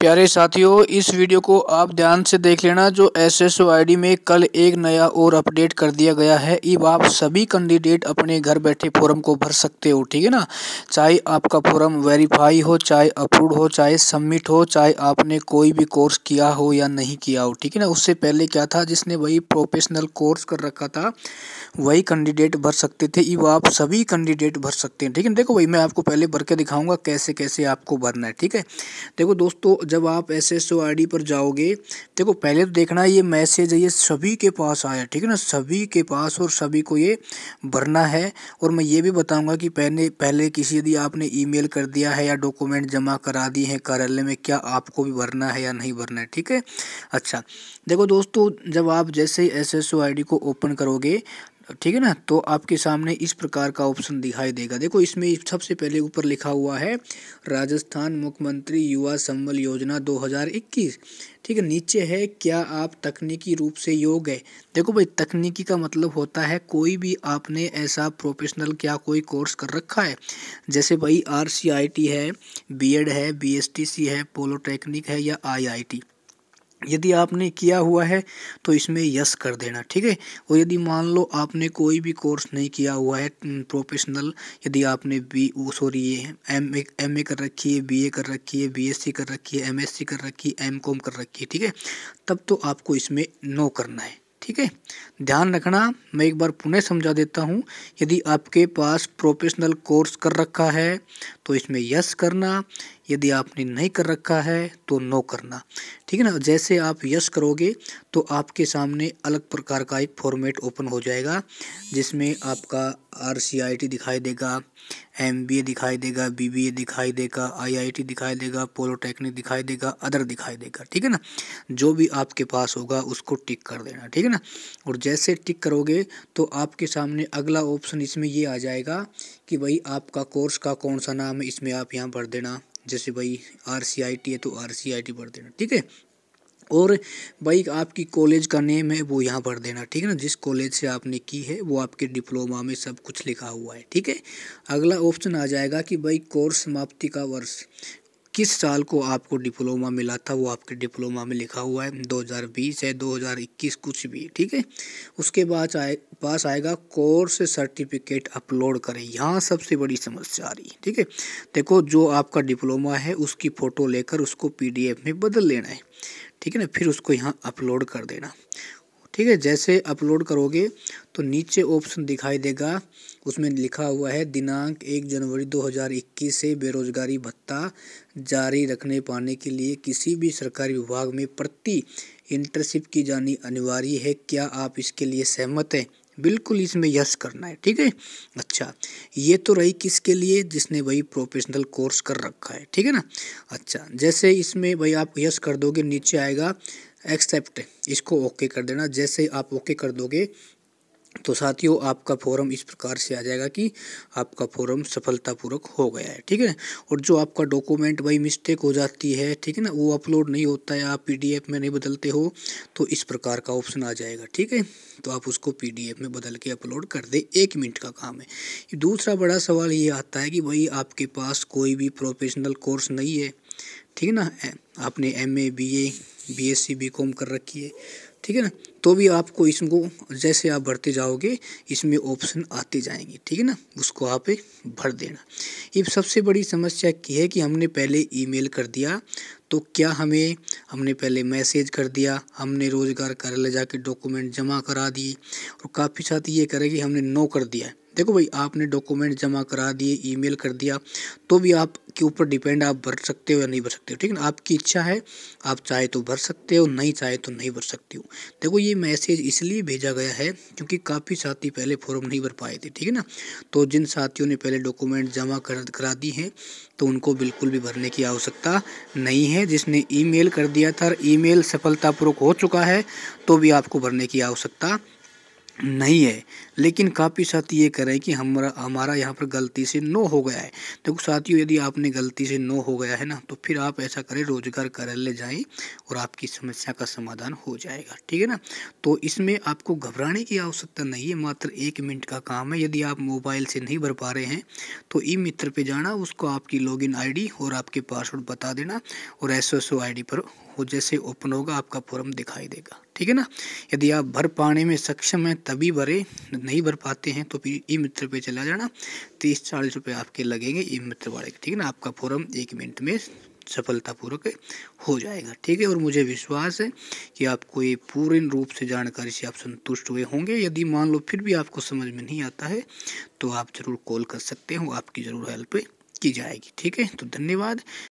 प्यारे साथियों इस वीडियो को आप ध्यान से देख लेना जो एस एस में कल एक नया और अपडेट कर दिया गया है इब आप सभी कैंडिडेट अपने घर बैठे फॉरम को भर सकते हो ठीक है ना चाहे आपका फॉरम वेरीफाई हो चाहे अप्रूव हो चाहे सबमिट हो चाहे आपने कोई भी कोर्स किया हो या नहीं किया हो ठीक है ना उससे पहले क्या था जिसने वही प्रोफेशनल कोर्स कर रखा था वही कैंडिडेट भर सकते थे इब आप सभी कैंडिडेट भर सकते हैं ठीक है देखो भाई मैं आपको पहले भर के दिखाऊँगा कैसे कैसे आपको भरना है ठीक है देखो दोस्तों जब आप S S O I D पर जाओगे देखो पहले तो देखना ये मैसेज है ये सभी के पास आया ठीक है ना सभी के पास और सभी को ये भरना है और मैं ये भी बताऊंगा कि पहले पहले किसी यदि आपने ईमेल कर दिया है या डॉक्यूमेंट जमा करा दिए हैं कार्यालय में क्या आपको भी भरना है या नहीं भरना है ठीक है अच्छा देखो दोस्तों जब आप जैसे S S O I D को ओपन करोगे ठीक है ना तो आपके सामने इस प्रकार का ऑप्शन दिखाई देगा देखो इसमें सबसे पहले ऊपर लिखा हुआ है राजस्थान मुख्यमंत्री युवा संबल योजना 2021 ठीक है नीचे है क्या आप तकनीकी रूप से योग्य है देखो भाई तकनीकी का मतलब होता है कोई भी आपने ऐसा प्रोफेशनल क्या कोई कोर्स कर रखा है जैसे भाई आर है बी है बी है पोलोटेक्निक है या आई यदि आपने किया हुआ है तो इसमें यस कर देना ठीक है और यदि मान लो आपने कोई भी कोर्स नहीं किया हुआ है प्रोफेशनल यदि आपने बी सॉरी ये एम ए एम ए कर रखी है बी ए कर रखी है बी एस सी कर रखी है एम एस सी कर रखी है एम कॉम कर रखी है ठीक है तब तो आपको इसमें नो करना है ठीक है ध्यान रखना मैं एक बार पुनः समझा देता हूँ यदि आपके पास प्रोफेशनल कोर्स कर रखा है तो इसमें यस करना यदि आपने नहीं कर रखा है तो नो करना ठीक है ना जैसे आप यस करोगे तो आपके सामने अलग प्रकार का एक फॉर्मेट ओपन हो जाएगा जिसमें आपका आर दिखाई देगा एम दिखाई देगा बी दिखाई देगा आई दिखाई देगा पोलोटेक्निक दिखाई देगा अदर दिखाई देगा ठीक है ना जो भी आपके पास होगा उसको टिक कर देना ठीक है ना और जैसे टिक करोगे तो आपके सामने अगला ऑप्शन इसमें ये आ जाएगा कि भाई आपका कोर्स का कौन सा नाम है इसमें आप यहाँ भर देना जैसे भाई आर है तो आर भर देना ठीक है और बाइक आपकी कॉलेज का नेम है वो यहाँ भर देना ठीक है ना जिस कॉलेज से आपने की है वो आपके डिप्लोमा में सब कुछ लिखा हुआ है ठीक है अगला ऑप्शन आ जाएगा कि भाई कोर्स समाप्ति का वर्ष किस साल को आपको डिप्लोमा मिला था वो आपके डिप्लोमा में लिखा हुआ है 2020 है 2021 कुछ भी ठीक है उसके बाद आए पास आएगा कोर्स सर्टिफिकेट अपलोड करें यहाँ सबसे बड़ी समस्या आ रही है ठीक है देखो जो आपका डिप्लोमा है उसकी फ़ोटो लेकर उसको पीडीएफ में बदल लेना है ठीक है ना फिर उसको यहाँ अपलोड कर देना ठीक है जैसे अपलोड करोगे तो नीचे ऑप्शन दिखाई देगा उसमें लिखा हुआ है दिनांक एक जनवरी 2021 से बेरोजगारी भत्ता जारी रखने पाने के लिए किसी भी सरकारी विभाग में प्रति इंटर्नशिप की जानी अनिवार्य है क्या आप इसके लिए सहमत हैं बिल्कुल इसमें यस करना है ठीक है अच्छा ये तो रही किसके लिए जिसने भाई प्रोफेशनल कोर्स कर रखा है ठीक है ना अच्छा जैसे इसमें भाई आप यस कर दोगे नीचे आएगा एक्सेप्ट इसको ओके कर देना जैसे आप ओके कर दोगे तो साथियों आपका फॉर्म इस प्रकार से आ जाएगा कि आपका फॉर्म सफलतापूर्वक हो गया है ठीक है और जो आपका डॉक्यूमेंट बाई मिस्टेक हो जाती है ठीक है ना वो अपलोड नहीं होता है आप पीडीएफ में नहीं बदलते हो तो इस प्रकार का ऑप्शन आ जाएगा ठीक है तो आप उसको पीडीएफ में बदल के अपलोड कर दें एक मिनट का काम है दूसरा बड़ा सवाल ये आता है कि भाई आपके पास कोई भी प्रोफेशनल कोर्स नहीं है ठीक है ना आपने M A B A B S C B com कर रखी है ठीक है ना तो भी आपको इसको जैसे आप भरते जाओगे इसमें ऑप्शन आते जाएंगे ठीक है ना उसको आप भर देना ये सबसे बड़ी समस्या की है कि हमने पहले ईमेल कर दिया तो क्या हमें हमने पहले मैसेज कर दिया हमने रोज़गार कार्यालय जाके डॉक्यूमेंट जमा करा दिए और काफ़ी साथ ये करें कि हमने नो कर दिया देखो भाई आपने डॉक्यूमेंट जमा करा दिए ईमेल कर दिया तो भी आप के ऊपर डिपेंड आप भर सकते हो या नहीं भर सकते हो ठीक है ना आपकी इच्छा है आप चाहे तो भर सकते हो नहीं चाहे तो नहीं भर सकते हो देखो ये मैसेज इसलिए भेजा गया है क्योंकि काफ़ी साथी पहले फॉर्म नहीं भर पाए थे ठीक है ना तो जिन साथियों ने पहले डॉक्यूमेंट जमा कर करा दी हैं तो उनको बिल्कुल भी भरने की आवश्यकता नहीं है जिसने ई कर दिया था और ई सफलतापूर्वक हो चुका है तो भी आपको भरने की आवश्यकता नहीं है लेकिन काफ़ी साथी ये कह रहे हैं कि हमारा हमारा यहाँ पर गलती से नो हो गया है देखो तो साथियों यदि आपने गलती से नो हो गया है ना तो फिर आप ऐसा करें रोजगार कर ले जाएं और आपकी समस्या का समाधान हो जाएगा ठीक है ना तो इसमें आपको घबराने की आवश्यकता नहीं है मात्र एक मिनट का काम है यदि आप मोबाइल से नहीं भर पा रहे हैं तो ई मित्र पर जाना उसको आपकी लॉग इन और आपके पासवर्ड बता देना और एस एस पर जैसे ओपन होगा आपका फॉर्म दिखाई देगा ठीक है ना यदि आप भर पाने में सक्षम हैं तभी भरे नहीं भर पाते हैं तो फिर ई मित्र पे चला जाना तीस चालीस रुपये आपके लगेंगे ई मित्र वाले ठीक है ना आपका फॉर्म एक मिनट में सफलतापूर्वक हो जाएगा ठीक है और मुझे विश्वास है कि आपको ये पूर्ण रूप से जानकारी से आप संतुष्ट हुए होंगे यदि मान लो फिर भी आपको समझ में नहीं आता है तो आप ज़रूर कॉल कर सकते हो आपकी ज़रूर हेल्प की जाएगी ठीक है तो धन्यवाद